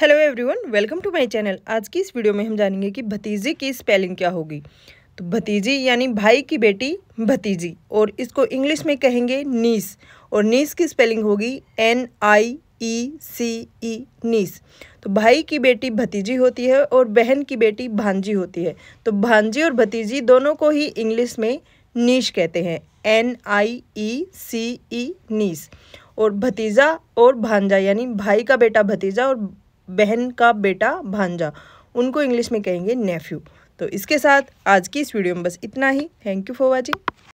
hello everyone welcome to my channel आज की इस वीडियो में हम जानेंगे कि भतीजे की स्पेलिंग क्या होगी तो भतीजी यानी भाई की बेटी भतीजी और इसको इंग्लिश में कहेंगे नीस और नीस की स्पेलिंग होगी एन आई ई सी ई नीस तो भाई की बेटी भतीजी होती है और बहन की बेटी भांजी होती है तो भांजी और भतीजी दोनों को ही इंग्लिश में नीश कहते हैं एन आई ई सी ई नीस और भतीजा और भांजा यानी भाई का बेटा भतीजा और बहन का बेटा भांजा उनको इंग्लिश में कहेंगे नेफ्यू तो इसके साथ आज की इस वीडियो में बस इतना ही थैंक यू फॉर वॉचिंग